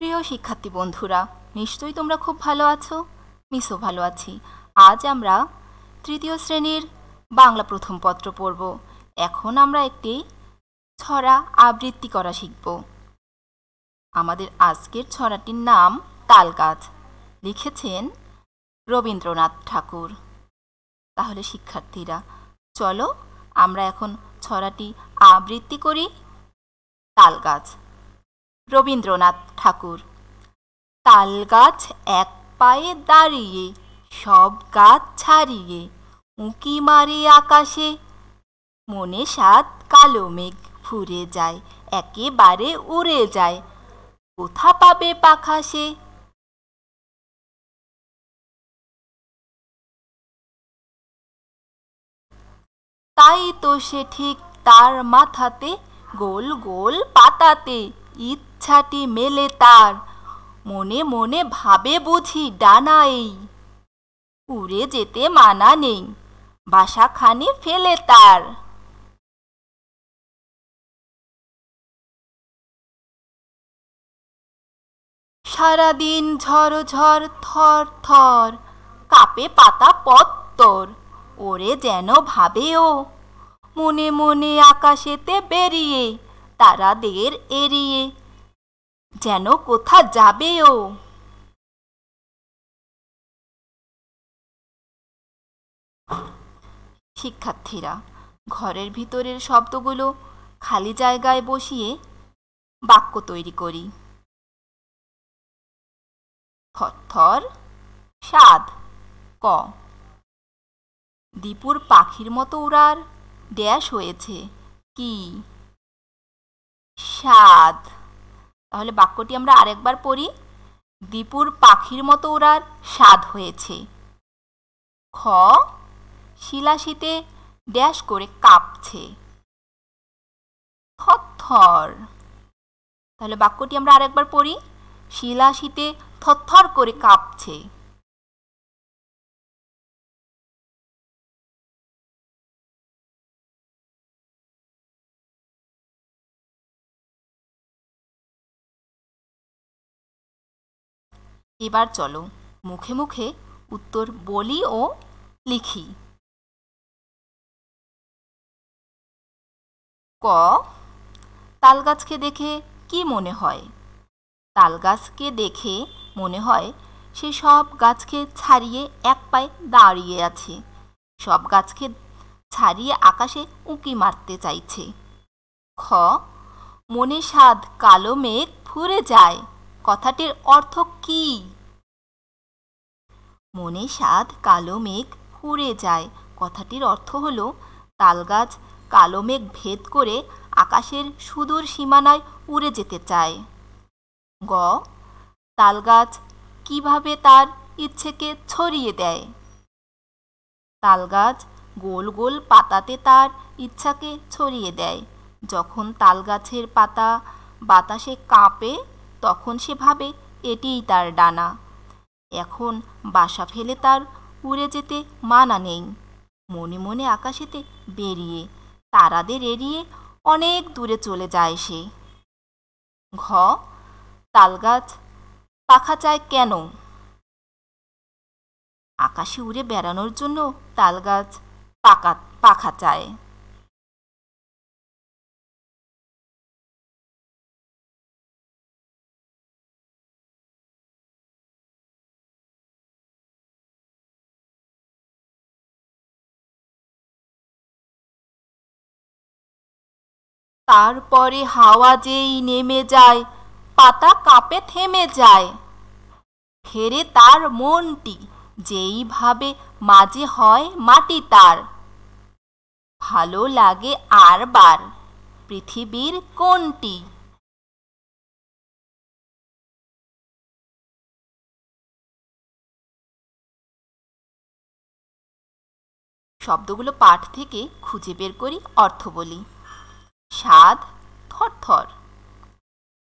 প্রিয় শিক্ষার্থী বন্ধুরা নিশ্চয়ই তোমরা খুব ভালো আছো মিসও ভালো আছি আজ আমরা তৃতীয় শ্রেণীর বাংলা প্রথম পত্র পড়ব এখন আমরা একটি ছড়া আবৃত্তি করা শিখব আমাদের আজকের ছড়াটির নাম তালগাছ লিখেছেন রবীন্দ্রনাথ ঠাকুর তাহলে শিক্ষার্থীরা চলো আমরা এখন ছড়াটি আবৃত্তি করি তালগাছ রবীন্দ্রনাথ ঠাকুর তাল গাছ এক পায়ে দাঁড়িয়ে সব গাছ ছাড়িয়ে উঁকি মারে আকাশে মনে সাত কালো মেঘ ফুরে যায় একেবারে উড়ে যায় কোথা পাবে পাখা সে তাই তো সে ঠিক তার মাথাতে গোল গোল পাতাতে ইত ইচ্ছাটি মেলে তার মনে মনে ভাবে বুঝি ডানা এই উড়ে যেতে মানা নেই বাসাখানি ফেলে তার সারাদিন ঝড় থর থর কাপে পাতা পত্তর ওরে যেন ভাবেও মনে মনে আকাশেতে বেরিয়ে তারাদের এড়িয়ে যেন কোথা যাবেও শিক্ষার্থীরা ঘরের ভিতরের শব্দগুলো খালি জায়গায় বসিয়ে বাক্য তৈরি করি থর স্বাদ ক দীপুর পাখির মতো উড়ার ড্যাশ হয়েছে কি স্বাদ তাহলে বাক্যটি আমরা আরেকবার পড়ি দীপুর পাখির মতো ওড়ার স্বাদ হয়েছে খ শীতে ড্যাশ করে কাঁপছে থর তাহলে বাক্যটি আমরা আরেকবার পড়ি শিলাশীতে থরথর করে কাঁপছে এবার চলো মুখে মুখে উত্তর বলি ও লিখি ক তালগাছকে দেখে কি মনে হয় তালগাছকে দেখে মনে হয় সে সব গাছকে ছাড়িয়ে এক পায়ে দাঁড়িয়ে আছে সব গাছকে ছাড়িয়ে আকাশে উঁকি মারতে চাইছে খ মনে সাদ কালো মেঘ ফুরে যায় কথাটির অর্থ কি মনে সাদ কালো মেঘ ফুরে যায় কথাটির অর্থ হলো তালগাছ কালো মেঘ ভেদ করে আকাশের সুদূর সীমানায় উড়ে যেতে চায় গ তালগাছ কিভাবে তার ইচ্ছেকে ছড়িয়ে দেয় তালগাছ গোল গোল পাতাতে তার ইচ্ছাকে ছড়িয়ে দেয় যখন তালগাছের পাতা বাতাসে কাঁপে তখন সে ভাবে এটিই তার ডানা এখন বাসা ফেলে তার উড়ে যেতে মানা নেই মনে মনে আকাশেতে বেরিয়ে তারাদের এড়িয়ে অনেক দূরে চলে যায় সে ঘ তালগাছ পাখা চায় কেন আকাশে উড়ে বেড়ানোর জন্য তালগাছ পাকা পাখা চায় তারপরে হাওয়া যেই নেমে যায় পাতা কাপে থেমে যায় ফেরে তার মনটি যেইভাবে মাঝে হয় মাটি তার ভালো লাগে আর বার পৃথিবীর কোনটি শব্দগুলো পাঠ থেকে খুঁজে বের করি অর্থ বলি স্বাদ থরথর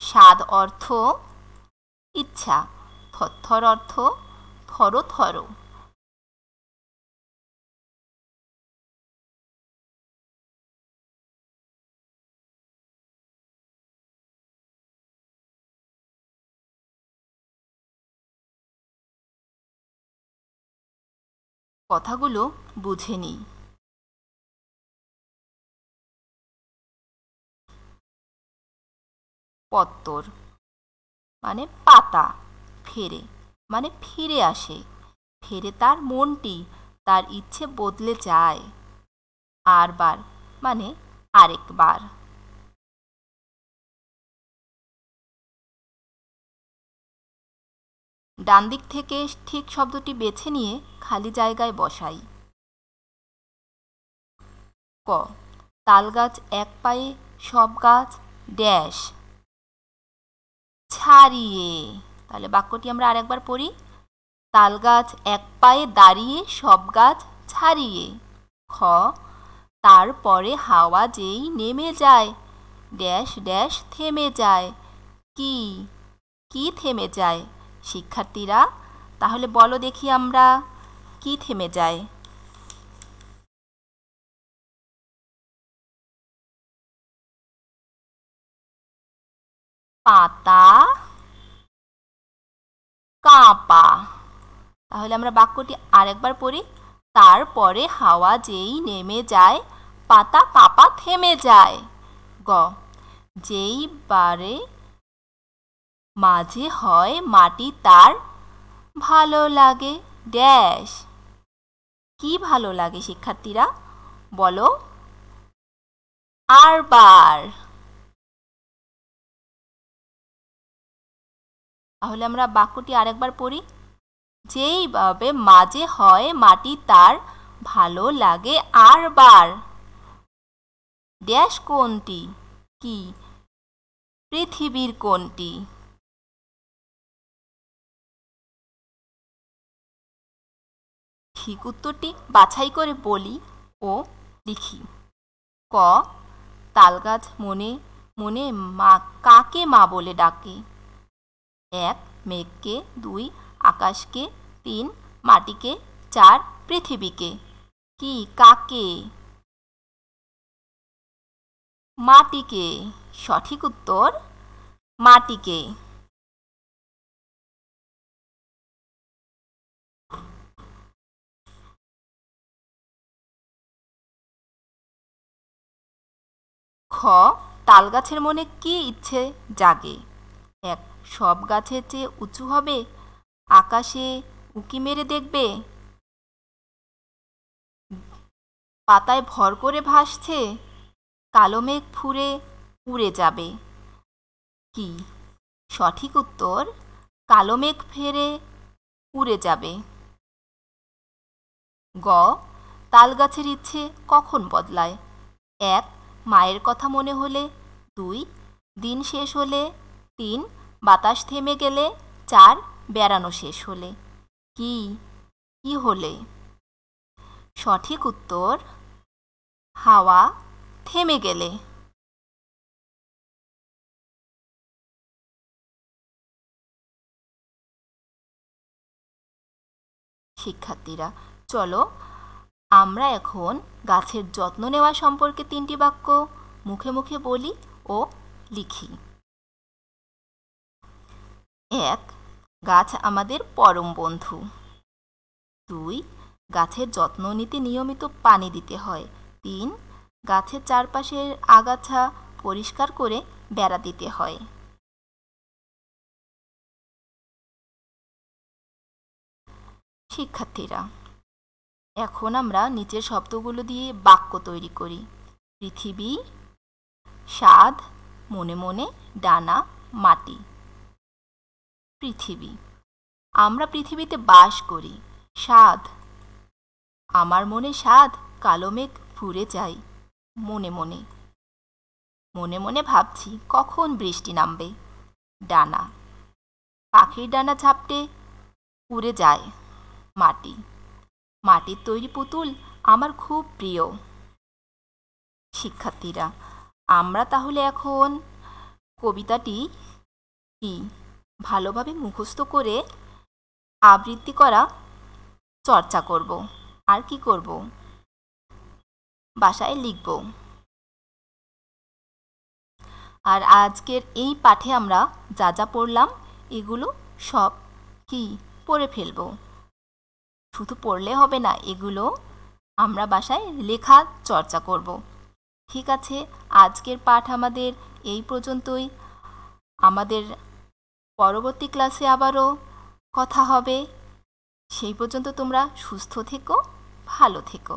স্বাদ অর্থ ইচ্ছা থরথর অর্থ থর থর কথাগুলো বুঝে নিই পত্তর মানে পাতা ফেরে মানে ফিরে আসে ফেরে তার মনটি তার ইচ্ছে বদলে যায় আরবার মানে আরেকবার ডান দিক থেকে ঠিক শব্দটি বেছে নিয়ে খালি জায়গায় বসাই ক তাল গাছ এক পায়ে সব গাছ ড্যাশ ছাড়িয়ে তাহলে বাক্যটি আমরা আরেকবার পড়ি তাল গাছ এক পায়ে দাঁড়িয়ে সব গাছ ছাড়িয়ে খ তারপরে হাওয়া যেই নেমে যায় ড্যাশ ড্যাশ থেমে যায় কি কি থেমে যায় শিক্ষার্থীরা তাহলে বলো দেখি আমরা কি থেমে যায় পাতা কাঁপা তাহলে আমরা বাক্যটি আরেকবার পড়ি তারপরে হাওয়া যেই নেমে যায় পাতা কাঁপা থেমে যায় গ যেই বারে মাঝে হয় মাটি তার ভালো লাগে ড্যাশ কি ভালো লাগে শিক্ষার্থীরা বলো আর বার তাহলে আমরা বাক্যটি আরেকবার পড়ি যেইভাবে মাঝে হয় মাটি তার ভালো লাগে আর বার ড্যাশ কোনটি কি পৃথিবীর কোনটি ঠিক উত্তরটি বাছাই করে বলি ও লিখি ক তালগাছ মনে মনে মা কাকে মা বলে ডাকে এক মেঘকে দুই আকাশকে তিন মাটিকে চার পৃথিবীকে কি কাকে মাটিকে সঠিক উত্তর মাটিকে খ তালগাছের মনে কি ইচ্ছে জাগে এক সব গাছের চেয়ে উঁচু হবে আকাশে উঁকি মেরে দেখবে পাতায় ভর করে ভাসছে কালো মেঘ ফুরে উড়ে যাবে কি সঠিক উত্তর কালো মেঘ ফেরে উড়ে যাবে গ তাল গাছের ইচ্ছে কখন বদলায় এক মায়ের কথা মনে হলে দুই দিন শেষ হলে তিন বাতাস থেমে গেলে চার বেড়ানো শেষ হলে কি কি হলে সঠিক উত্তর হাওয়া থেমে গেলে শিক্ষার্থীরা চলো আমরা এখন গাছের যত্ন নেওয়া সম্পর্কে তিনটি বাক্য মুখে মুখে বলি ও লিখি এক গাছ আমাদের পরম বন্ধু দুই গাছের যত্ন নিতে নিয়মিত পানি দিতে হয় তিন গাছের চারপাশের আগাছা পরিষ্কার করে বেড়া দিতে হয় শিক্ষার্থীরা এখন আমরা নিচের শব্দগুলো দিয়ে বাক্য তৈরি করি পৃথিবী স্বাদ মনে মনে ডানা মাটি পৃথিবী আমরা পৃথিবীতে বাস করি স্বাদ আমার মনে স্বাদ কালো মেঘ ফুরে যায় মনে মনে মনে মনে ভাবছি কখন বৃষ্টি নামবে ডানা পাখির ডানা ঝাপটে উড়ে যায় মাটি মাটির তৈরি পুতুল আমার খুব প্রিয় শিক্ষার্থীরা আমরা তাহলে এখন কবিতাটি কি ভালোভাবে মুখস্থ করে আবৃত্তি করা চর্চা করব আর কি করব বাসায় লিখব আর আজকের এই পাঠে আমরা যা যা পড়লাম এগুলো সব কি পড়ে ফেলব শুধু পড়লে হবে না এগুলো আমরা বাসায় লেখা চর্চা করব ঠিক আছে আজকের পাঠ আমাদের এই পর্যন্তই আমাদের পরবর্তী ক্লাসে আবারও কথা হবে সেই পর্যন্ত তোমরা সুস্থ থেকো ভালো থেকো